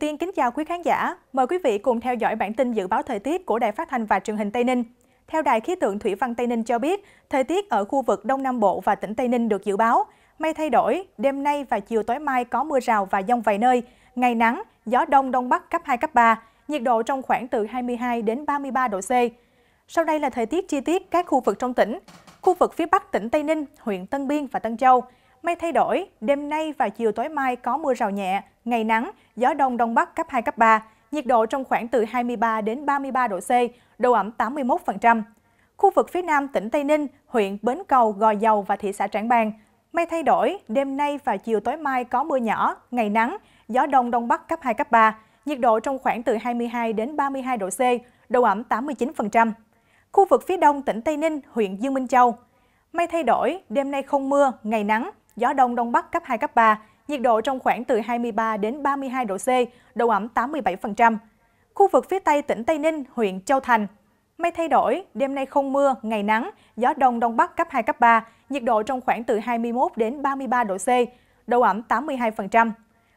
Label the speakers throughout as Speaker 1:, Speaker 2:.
Speaker 1: tiên kính chào quý khán giả. Mời quý vị cùng theo dõi bản tin dự báo thời tiết của Đài Phát thanh và Truyền hình Tây Ninh. Theo Đài khí tượng Thủy văn Tây Ninh cho biết, thời tiết ở khu vực Đông Nam Bộ và tỉnh Tây Ninh được dự báo. Mây thay đổi, đêm nay và chiều tối mai có mưa rào và dông vài nơi. Ngày nắng, gió đông đông bắc cấp 2, cấp 3, nhiệt độ trong khoảng từ 22 đến 33 độ C. Sau đây là thời tiết chi tiết các khu vực trong tỉnh. Khu vực phía Bắc tỉnh Tây Ninh, huyện Tân Biên và Tân Châu – mây thay đổi, đêm nay và chiều tối mai có mưa rào nhẹ, ngày nắng, gió đông đông bắc cấp 2, cấp 3, nhiệt độ trong khoảng từ 23 đến 33 độ C, độ ẩm 81%. Khu vực phía nam tỉnh Tây Ninh, huyện Bến Cầu, Gò Dầu và thị xã Trảng Bàng, mây thay đổi, đêm nay và chiều tối mai có mưa nhỏ, ngày nắng, gió đông đông bắc cấp 2, cấp 3, nhiệt độ trong khoảng từ 22 đến 32 độ C, độ ẩm 89%. Khu vực phía đông tỉnh Tây Ninh, huyện Dương Minh Châu, mây thay đổi, đêm nay không mưa, ngày nắng, gió đông đông bắc cấp 2, cấp 3, nhiệt độ trong khoảng từ 23 đến 32 độ C, độ ẩm 87%. Khu vực phía Tây tỉnh Tây Ninh, huyện Châu Thành, mây thay đổi, đêm nay không mưa, ngày nắng, gió đông đông bắc cấp 2, cấp 3, nhiệt độ trong khoảng từ 21 đến 33 độ C, độ ẩm 82%.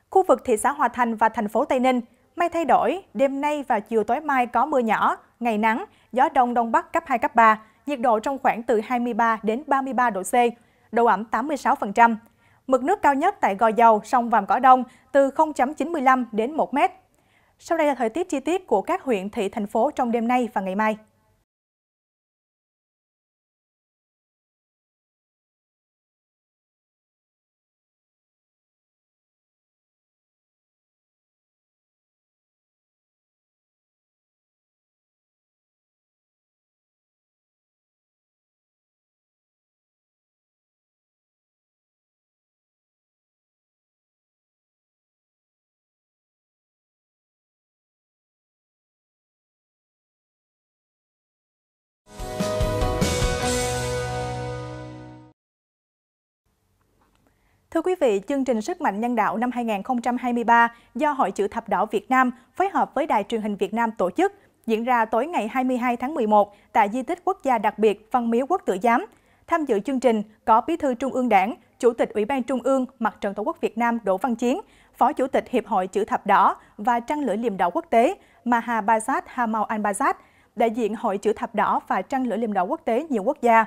Speaker 1: Khu vực thị xã Hòa Thành và thành phố Tây Ninh, mây thay đổi, đêm nay và chiều tối mai có mưa nhỏ, ngày nắng, gió đông đông bắc cấp 2, cấp 3, nhiệt độ trong khoảng từ 23 đến 33 độ C, độ ẩm 86%. Mực nước cao nhất tại Gò Dầu, sông Vàm Cỏ Đông từ 0.95 đến 1 mét. Sau đây là thời tiết chi tiết của các huyện, thị, thành phố trong đêm nay và ngày mai. Thưa quý vị, chương trình Sức mạnh nhân đạo năm 2023 do Hội chữ thập đỏ Việt Nam phối hợp với Đài truyền hình Việt Nam tổ chức diễn ra tối ngày 22 tháng 11 tại di tích quốc gia đặc biệt Văn Miếu Quốc Tử Giám. Tham dự chương trình có Bí thư Trung ương Đảng, Chủ tịch Ủy ban Trung ương Mặt trận Tổ quốc Việt Nam Đỗ Văn Chiến, Phó Chủ tịch Hiệp hội Chữ Thập Đỏ và Trăng lưỡi liềm đỏ quốc tế Mahabazat Hamal Albazat, đại diện Hội Chữ Thập Đỏ và Trăng lưỡi liềm đỏ quốc tế nhiều quốc gia.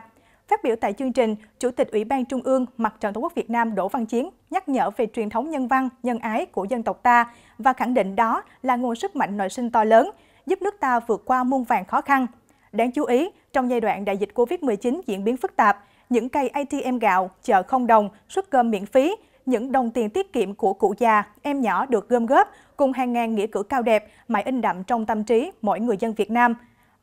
Speaker 1: Phát biểu tại chương trình, Chủ tịch Ủy ban Trung ương Mặt trận Tổ quốc Việt Nam Đỗ Văn Chiến nhắc nhở về truyền thống nhân văn, nhân ái của dân tộc ta và khẳng định đó là nguồn sức mạnh nội sinh to lớn, giúp nước ta vượt qua muôn vàn khó khăn. Đáng chú ý, trong giai đoạn đại dịch Covid-19 diễn biến phức tạp, những cây ATM gạo, chợ không đồng, suất cơm miễn phí, những đồng tiền tiết kiệm của cụ già, em nhỏ được gom góp cùng hàng ngàn nghĩa cử cao đẹp mãi in đậm trong tâm trí mỗi người dân Việt Nam.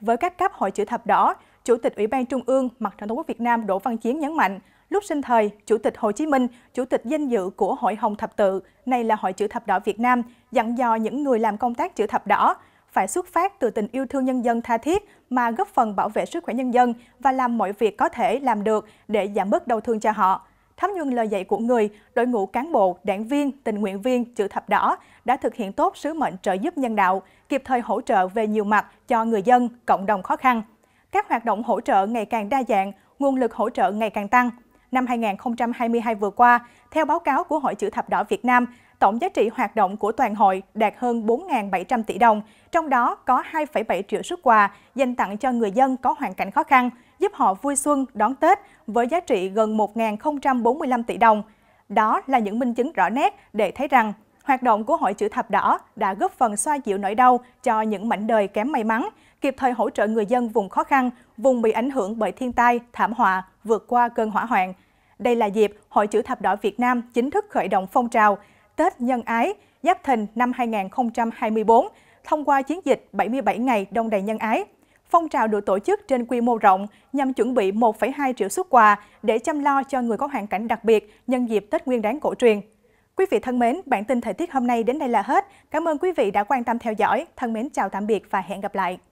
Speaker 1: Với các cấp hội chữ thập đỏ, Chủ tịch Ủy ban Trung ương Mặt trận Tổ quốc Việt Nam Đỗ Văn Chiến nhấn mạnh, lúc sinh thời, Chủ tịch Hồ Chí Minh, Chủ tịch danh dự của Hội Hồng Thập Tự, nay là Hội Chữ Thập Đỏ Việt Nam, dặn dò những người làm công tác chữ thập đỏ phải xuất phát từ tình yêu thương nhân dân tha thiết mà góp phần bảo vệ sức khỏe nhân dân và làm mọi việc có thể làm được để giảm bớt đau thương cho họ. Thấm nhuần lời dạy của người, đội ngũ cán bộ, đảng viên, tình nguyện viên, chữ thập đỏ đã thực hiện tốt sứ mệnh trợ giúp nhân đạo, kịp thời hỗ trợ về nhiều mặt cho người dân, cộng đồng khó khăn các hoạt động hỗ trợ ngày càng đa dạng, nguồn lực hỗ trợ ngày càng tăng. Năm 2022 vừa qua, theo báo cáo của Hội Chữ Thập Đỏ Việt Nam, tổng giá trị hoạt động của toàn hội đạt hơn 4.700 tỷ đồng, trong đó có 2,7 triệu xuất quà dành tặng cho người dân có hoàn cảnh khó khăn, giúp họ vui xuân đón Tết với giá trị gần 1.045 tỷ đồng. Đó là những minh chứng rõ nét để thấy rằng hoạt động của Hội Chữ Thập Đỏ đã góp phần xoa dịu nỗi đau cho những mảnh đời kém may mắn, kịp thời hỗ trợ người dân vùng khó khăn, vùng bị ảnh hưởng bởi thiên tai, thảm họa, vượt qua cơn hỏa hoạn. Đây là dịp Hội Chữ Thập Đỏ Việt Nam chính thức khởi động phong trào Tết Nhân Ái Giáp thình năm 2024 thông qua chiến dịch 77 ngày Đông đầy Nhân Ái. Phong trào được tổ chức trên quy mô rộng nhằm chuẩn bị 1,2 triệu xuất quà để chăm lo cho người có hoàn cảnh đặc biệt nhân dịp Tết Nguyên đáng cổ truyền. Quý vị thân mến, bản tin thời tiết hôm nay đến đây là hết. Cảm ơn quý vị đã quan tâm theo dõi. Thân mến chào tạm biệt và hẹn gặp lại.